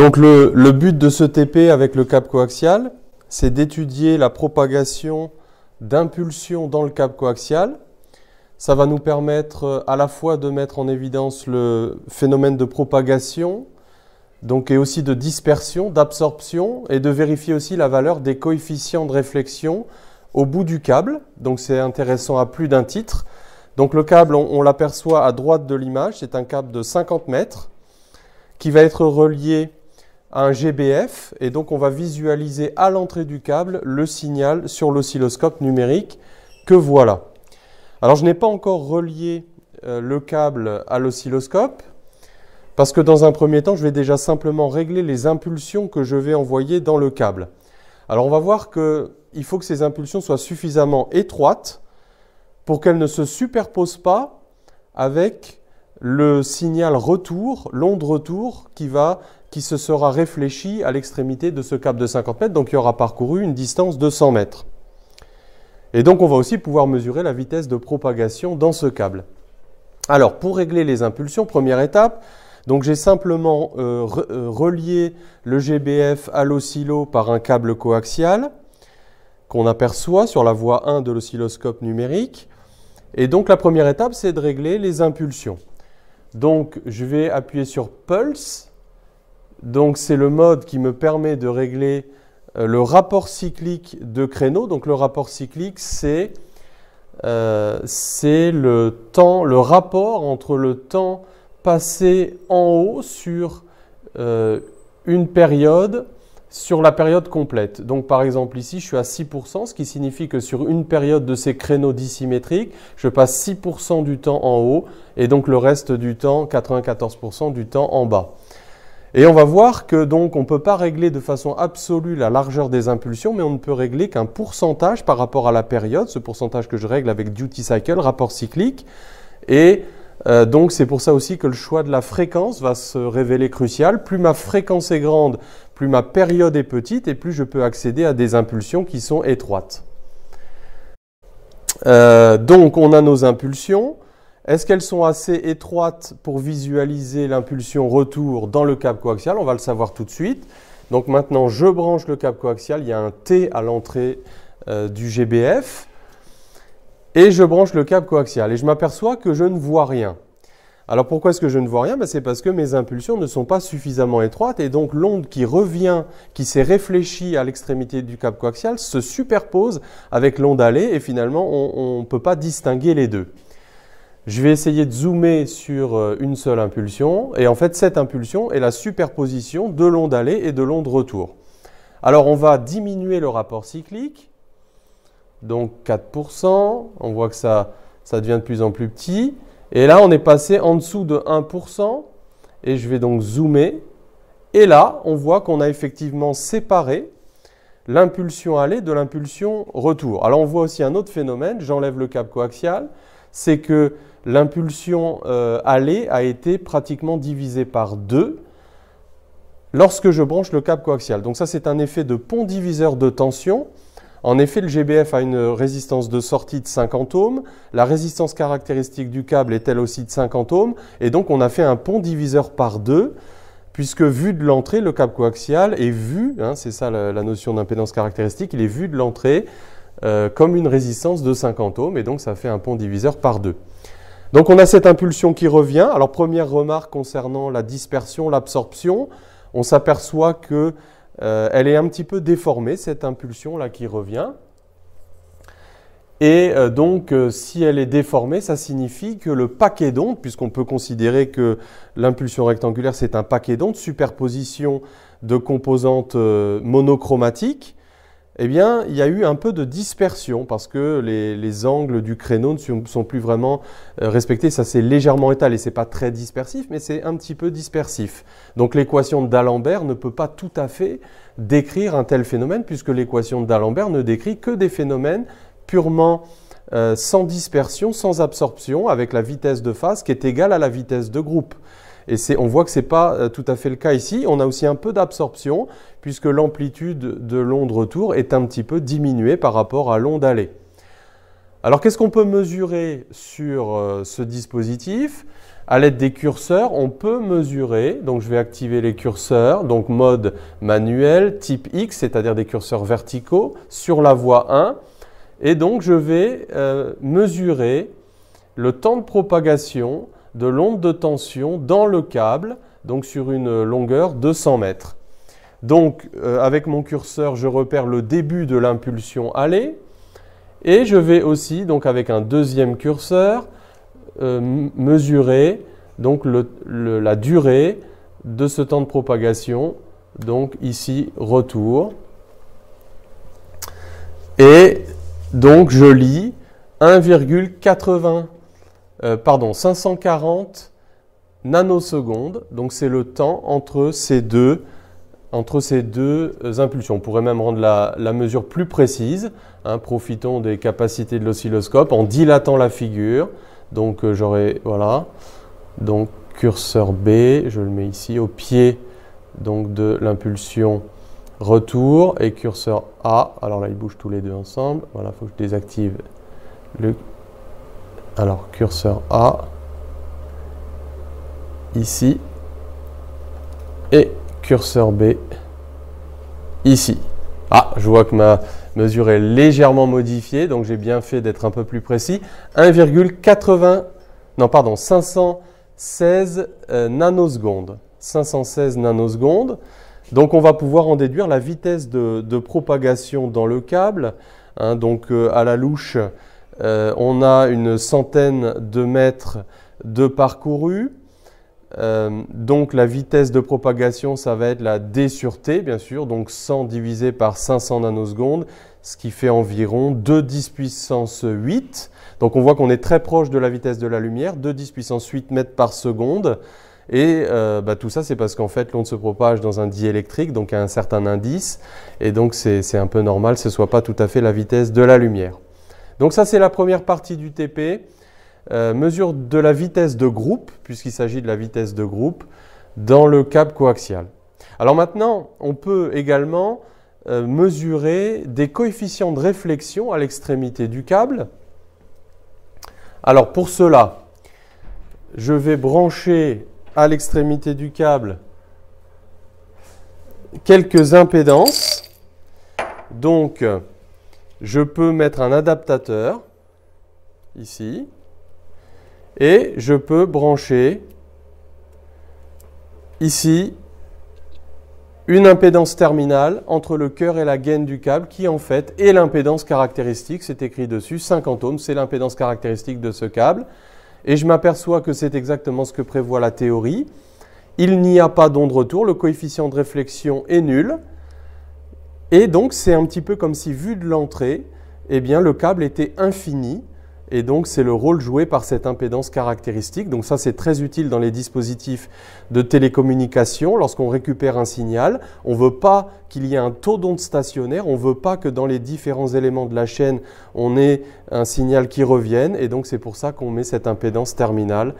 Donc le, but de ce TP avec le câble coaxial, c'est d'étudier la propagation d'impulsion dans le câble coaxial. Ça va nous permettre euh, à la fois de mettre en évidence le phénomène de propagation, donc et aussi de dispersion, d'absorption, et de vérifier aussi la valeur des coefficients de réflexion au bout du câble. Donc c'est intéressant à plus d'un titre. Donc le câble, on l'aperçoit à droite de l'image, c'est un câble de 50 mètres qui va être relié un GBF et donc on va visualiser à l'entrée du câble le signal sur l'oscilloscope numérique que voilà. Alors je n'ai pas encore relié euh, le câble à l'oscilloscope parce que dans un premier temps je vais déjà simplement régler les impulsions que je vais envoyer dans le câble. Alors on va voir qu'il faut que ces impulsions soient suffisamment étroites pour qu'elles ne se superposent pas avec le signal retour, l'onde retour qui va qui se sera réfléchi à l'extrémité de ce câble de 50 mètres, donc il aura parcouru une distance de 100 mètres. Et donc on va aussi pouvoir mesurer la vitesse de propagation dans ce câble. Alors pour régler les impulsions, première étape, donc j'ai simplement euh, euh, relié le GBF à l'oscillo par un câble coaxial qu'on aperçoit sur la voie 1 de l'oscilloscope numérique. Et donc la première étape, c'est de régler les impulsions. Donc je vais appuyer sur Pulse donc c'est le mode qui me permet de régler euh, le rapport cyclique de créneaux. Donc le rapport cyclique, c'est euh, le rapport entre le temps passé en haut sur euh, une période sur la période complète. Donc par exemple ici, je suis à 6%, ce qui signifie que sur une période de ces créneaux dissymétriques, je passe 6% du temps en haut et donc le reste du temps, 94% du temps en bas. Et on va voir que donc on ne peut pas régler de façon absolue la largeur des impulsions, mais on ne peut régler qu'un pourcentage par rapport à la période, ce pourcentage que je règle avec duty cycle, rapport cyclique. Et euh, donc c'est pour ça aussi que le choix de la fréquence va se révéler crucial. Plus ma fréquence est grande, plus ma période est petite, et plus je peux accéder à des impulsions qui sont étroites. Euh, donc on a nos impulsions. Est-ce qu'elles sont assez étroites pour visualiser l'impulsion retour dans le câble coaxial On va le savoir tout de suite. Donc maintenant, je branche le câble coaxial, il y a un T à l'entrée euh, du GBF, et je branche le câble coaxial, et je m'aperçois que je ne vois rien. Alors pourquoi est-ce que je ne vois rien ben, C'est parce que mes impulsions ne sont pas suffisamment étroites, et donc l'onde qui revient, qui s'est réfléchie à l'extrémité du câble coaxial, se superpose avec l'onde allée, et finalement on ne peut pas distinguer les deux je vais essayer de zoomer sur euh, une seule impulsion, et en fait cette impulsion est la superposition de l'onde allée et de l'onde retour. Alors on va diminuer le rapport cyclique, donc 4%, on voit que ça, ça devient de plus en plus petit, et là on est passé en dessous de 1%, et je vais donc zoomer, et là on voit qu'on a effectivement séparé l'impulsion aller de l'impulsion retour. Alors on voit aussi un autre phénomène, j'enlève le cap coaxial, c'est que l'impulsion euh, allée aller a été pratiquement divisée par deux lorsque je branche le câble coaxial. Donc ça, c'est un effet de pont diviseur de tension. En effet, le GBF a une résistance de sortie de 50 ohms, la résistance caractéristique du câble est elle aussi de 50 ohms, et donc on a fait un pont diviseur par deux, puisque vu de l'entrée, le câble coaxial est vu, hein, c'est ça la notion d'impédance caractéristique, il est vu de l'entrée euh, comme une résistance de 50 ohms, et donc ça fait un pont diviseur par deux. Donc on a cette impulsion qui revient. Alors première remarque concernant la dispersion, l'absorption, on s'aperçoit qu'elle euh, est un petit peu déformée cette impulsion là qui revient. Et euh, donc si elle est déformée, ça signifie que le paquet d'ondes, puisqu'on peut considérer que l'impulsion rectangulaire c'est un paquet d'ondes, superposition de composantes monochromatiques, eh bien, il y a eu un peu de dispersion parce que les, angles du créneau ne sont plus vraiment euh, respectés. Ça s'est légèrement étalé. C'est pas très dispersif, mais c'est un petit peu dispersif. Donc, l'équation d'Alembert ne peut pas tout à fait décrire un tel phénomène puisque l'équation d'Alembert ne décrit que des phénomènes purement euh, sans dispersion, sans absorption, avec la vitesse de phase qui est égale à la vitesse de groupe. Et on voit que ce n'est pas euh, tout à fait le cas ici. On a aussi un peu d'absorption, puisque l'amplitude de l'onde retour est un petit peu diminuée par rapport à l'onde allée. Alors qu'est-ce qu'on peut mesurer sur euh, ce dispositif à l'aide des curseurs, on peut mesurer, donc je vais activer les curseurs, donc mode manuel, type X, c'est-à-dire des curseurs verticaux, sur la voie 1. Et donc je vais euh, mesurer le temps de propagation de l'onde de tension dans le câble, donc sur une longueur de 100 mètres. Donc euh, avec mon curseur, je repère le début de l'impulsion aller et je vais aussi, donc avec un deuxième curseur, euh, mesurer donc la durée de ce temps de propagation. Donc ici, retour. Et donc je lis 1,80 euh, pardon, 540 nanosecondes. Donc c'est le temps entre ces deux, entre ces deux euh, impulsions. On pourrait même rendre la, mesure plus précise. Hein. profitons des capacités de l'oscilloscope en dilatant la figure. Donc euh, j'aurai, voilà, donc curseur B, je le mets ici au pied donc de l'impulsion retour et curseur A. Alors là, ils bougent tous les deux ensemble. Voilà, il faut que je désactive le alors, curseur A, ici, et curseur B, ici. Ah, je vois que ma mesure est légèrement modifiée, donc j'ai bien fait d'être un peu plus précis. 1,80, non pardon, 516 euh, nanosecondes. 516 nanosecondes. Donc on va pouvoir en déduire la vitesse de, propagation dans le câble. Hein, donc euh, à la louche, euh, on a une centaine de mètres de parcouru, euh, donc la vitesse de propagation, ça va être la d sur t, bien sûr, donc 100 divisé par 500 nanosecondes, ce qui fait environ 2 10 puissance 8. Donc on voit qu'on est très proche de la vitesse de la lumière, 2 10 puissance 8 mètres par seconde. Et euh, bah, tout ça, c'est parce qu'en fait, l'onde se propage dans un diélectrique, donc à un certain indice. Et donc c'est un peu normal que ce ne soit pas tout à fait la vitesse de la lumière. Donc ça, c'est la première partie du TP. Euh, mesure de la vitesse de groupe, puisqu'il s'agit de la vitesse de groupe, dans le câble coaxial. Alors maintenant, on peut également euh, mesurer des coefficients de réflexion à l'extrémité du câble. Alors pour cela, je vais brancher à l'extrémité du câble quelques impédances. Donc, je peux mettre un adaptateur ici et je peux brancher ici une impédance terminale entre le cœur et la gaine du câble qui en fait est l'impédance caractéristique, c'est écrit dessus, 50 ohms, c'est l'impédance caractéristique de ce câble. Et je m'aperçois que c'est exactement ce que prévoit la théorie. Il n'y a pas d'onde retour, le coefficient de réflexion est nul. Et donc c'est un petit peu comme si vu de l'entrée, eh bien le câble était infini. Et donc c'est le rôle joué par cette impédance caractéristique. Donc ça c'est très utile dans les dispositifs de télécommunication. Lorsqu'on récupère un signal, on ne veut pas qu'il y ait un taux d'onde stationnaire, on ne veut pas que dans les différents éléments de la chaîne, on ait un signal qui revienne. Et donc c'est pour ça qu'on met cette impédance terminale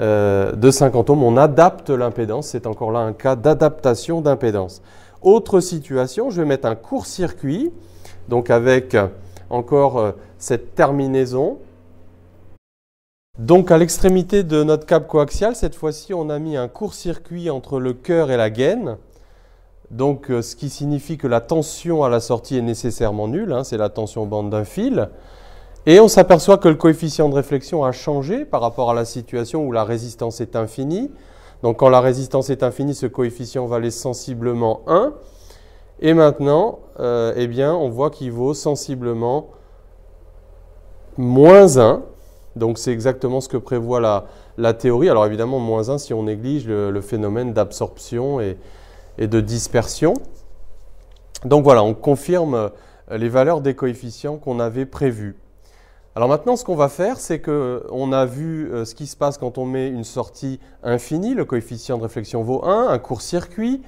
euh, de 50 ohms. On adapte l'impédance, c'est encore là un cas d'adaptation d'impédance. Autre situation, je vais mettre un court-circuit, donc avec euh, encore euh, cette terminaison. Donc à l'extrémité de notre câble coaxial, cette fois-ci, on a mis un court-circuit entre le cœur et la gaine. Donc euh, ce qui signifie que la tension à la sortie est nécessairement nulle, hein, c'est la tension bande d'un fil. Et on s'aperçoit que le coefficient de réflexion a changé par rapport à la situation où la résistance est infinie. Donc quand la résistance est infinie, ce coefficient va valait sensiblement 1. Et maintenant, euh, eh bien, on voit qu'il vaut sensiblement moins 1. Donc c'est exactement ce que prévoit la, théorie. Alors évidemment, moins 1 si on néglige le, phénomène d'absorption et, et, de dispersion. Donc voilà, on confirme les valeurs des coefficients qu'on avait prévues. Alors maintenant, ce qu'on va faire, c'est qu'on euh, a vu euh, ce qui se passe quand on met une sortie infinie. Le coefficient de réflexion vaut 1, un court-circuit.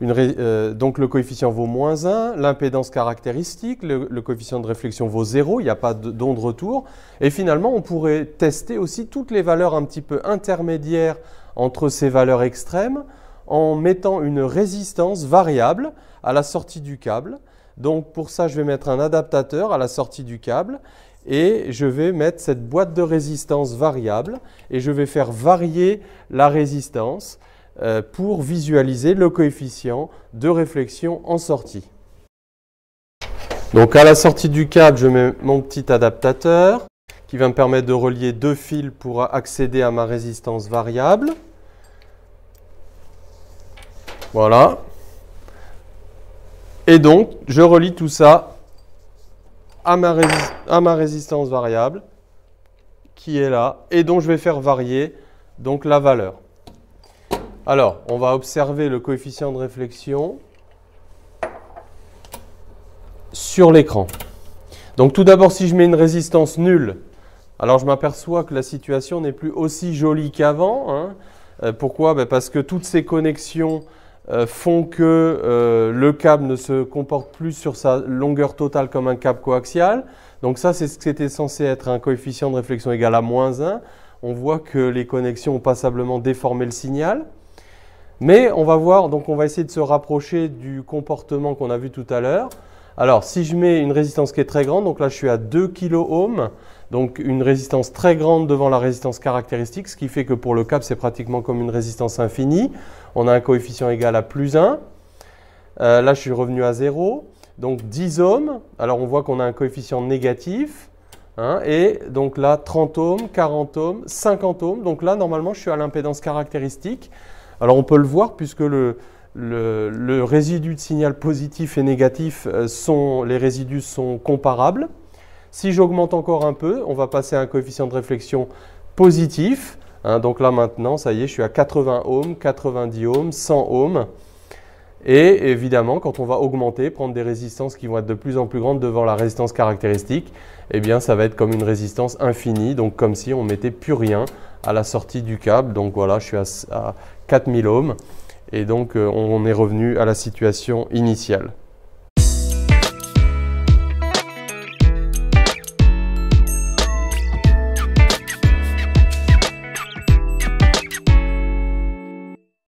Euh, donc le coefficient vaut moins 1, l'impédance caractéristique, le, coefficient de réflexion vaut 0, il n'y a pas d'onde retour. Et finalement, on pourrait tester aussi toutes les valeurs un petit peu intermédiaires entre ces valeurs extrêmes en mettant une résistance variable à la sortie du câble. Donc pour ça, je vais mettre un adaptateur à la sortie du câble et je vais mettre cette boîte de résistance variable et je vais faire varier la résistance euh, pour visualiser le coefficient de réflexion en sortie. Donc à la sortie du câble, je mets mon petit adaptateur qui va me permettre de relier deux fils pour accéder à ma résistance variable. Voilà. Et donc, je relie tout ça à ma, résistance variable qui est là et dont je vais faire varier donc la valeur. Alors, on va observer le coefficient de réflexion sur l'écran. Donc tout d'abord, si je mets une résistance nulle, alors je m'aperçois que la situation n'est plus aussi jolie qu'avant. Hein. Euh, pourquoi ben, Parce que toutes ces connexions euh, font que euh, le câble ne se comporte plus sur sa longueur totale comme un câble coaxial. Donc ça, c'est ce censé être un coefficient de réflexion égal à moins 1. On voit que les connexions ont passablement déformé le signal. Mais on va voir, donc on va essayer de se rapprocher du comportement qu'on a vu tout à l'heure. Alors, si je mets une résistance qui est très grande, donc là je suis à 2 kOhm, donc une résistance très grande devant la résistance caractéristique, ce qui fait que pour le cap, c'est pratiquement comme une résistance infinie. On a un coefficient égal à plus 1. Euh, là, je suis revenu à 0. Donc 10 ohms, alors on voit qu'on a un coefficient négatif. Hein, et donc là, 30 ohms, 40 ohms, 50 ohms. Donc là, normalement, je suis à l'impédance caractéristique. Alors on peut le voir puisque le, le, résidu de signal positif et négatif, euh, sont, les résidus sont comparables. Si j'augmente encore un peu, on va passer à un coefficient de réflexion positif. Hein, donc là maintenant, ça y est, je suis à 80 ohms, 90 ohms, 100 ohms. Et évidemment, quand on va augmenter, prendre des résistances qui vont être de plus en plus grandes devant la résistance caractéristique, eh bien ça va être comme une résistance infinie, donc comme si on mettait plus rien à la sortie du câble. Donc voilà, je suis à, à 4000 ohms. Et donc, euh, on est revenu à la situation initiale.